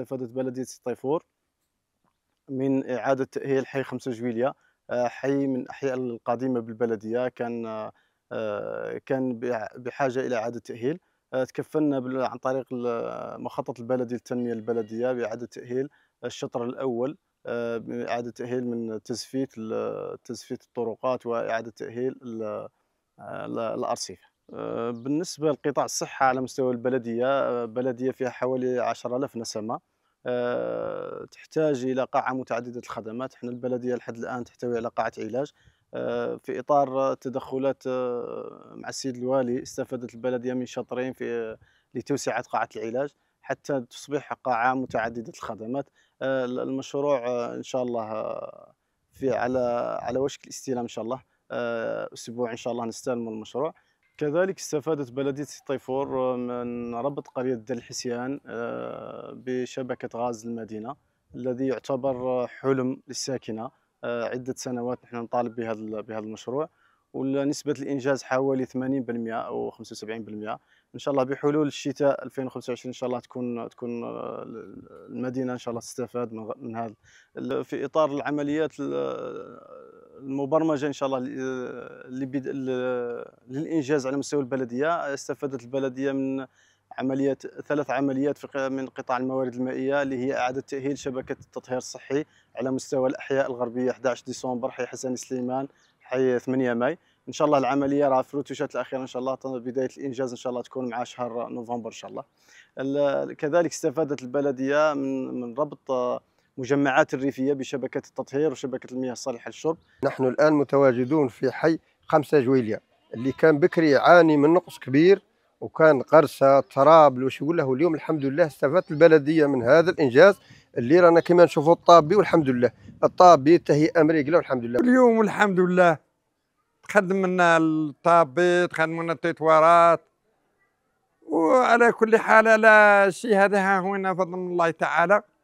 استفادت بلديه طيفور من اعاده تاهيل حي خمسة جويليه آه، حي من الاحياء القديمه بالبلديه كان آه، كان بحاجه الى اعاده تاهيل آه، تكفلنا عن طريق مخطط البلدي للتنميه البلديه باعاده تاهيل الشطر الاول اعاده تاهيل من تزفيت تزفيت الطرقات واعاده تاهيل الارصفه بالنسبه لقطاع الصحه على مستوى البلديه بلديه فيها حوالي 10000 نسمه آه، تحتاج الى قاعه متعدده الخدمات احنا البلديه لحد الان تحتوي على قاعه علاج آه، في اطار التدخلات آه، مع السيد الوالي استفادت البلديه من شطرين في لتوسعه قاعه العلاج حتى تصبح قاعه متعدده الخدمات المشروع ان شاء الله في على على وشك الاستلام ان شاء الله اسبوع ان شاء الله نستلم المشروع كذلك استفادت بلدية طيفور آه، من ربط قرية دل الحسيان آه، بشبكة غاز المدينة الذي يعتبر حلم للساكنة آه، عدة سنوات نحن نطالب بهذا بهذا المشروع ونسبة الإنجاز حوالي 80% أو 75% إن شاء الله بحلول الشتاء 2025 إن شاء الله تكون تكون المدينة إن شاء الله تستفاد من هذا في إطار العمليات المبرمجه ان شاء الله للانجاز على مستوى البلديه استفادت البلديه من عمليات ثلاث عمليات في من قطاع الموارد المائيه اللي هي اعاده تاهيل شبكه التطهير الصحي على مستوى الاحياء الغربيه 11 ديسمبر حي حسن سليمان حي 8 ماي ان شاء الله العمليه راه في الروتوشات الاخيره ان شاء الله بدايه الانجاز ان شاء الله تكون مع شهر نوفمبر ان شاء الله كذلك استفادت البلديه من من ربط المجمعات الريفية بشبكة التطهير وشبكة المياه الصالحة للشرب نحن الآن متواجدون في حي خمسة جويلية اللي كان بكري يعاني من نقص كبير وكان قرصة تراب واش يقول له اليوم الحمد لله استفادت البلدية من هذا الإنجاز اللي رانا كما نشوفوا الطابي والحمد لله الطابي تهي امريكا والحمد لله اليوم الحمد لله تخدم لنا الطابي تخدم لنا التطوارات وعلى كل حال لا شيء هذا ها هنا فضل الله تعالى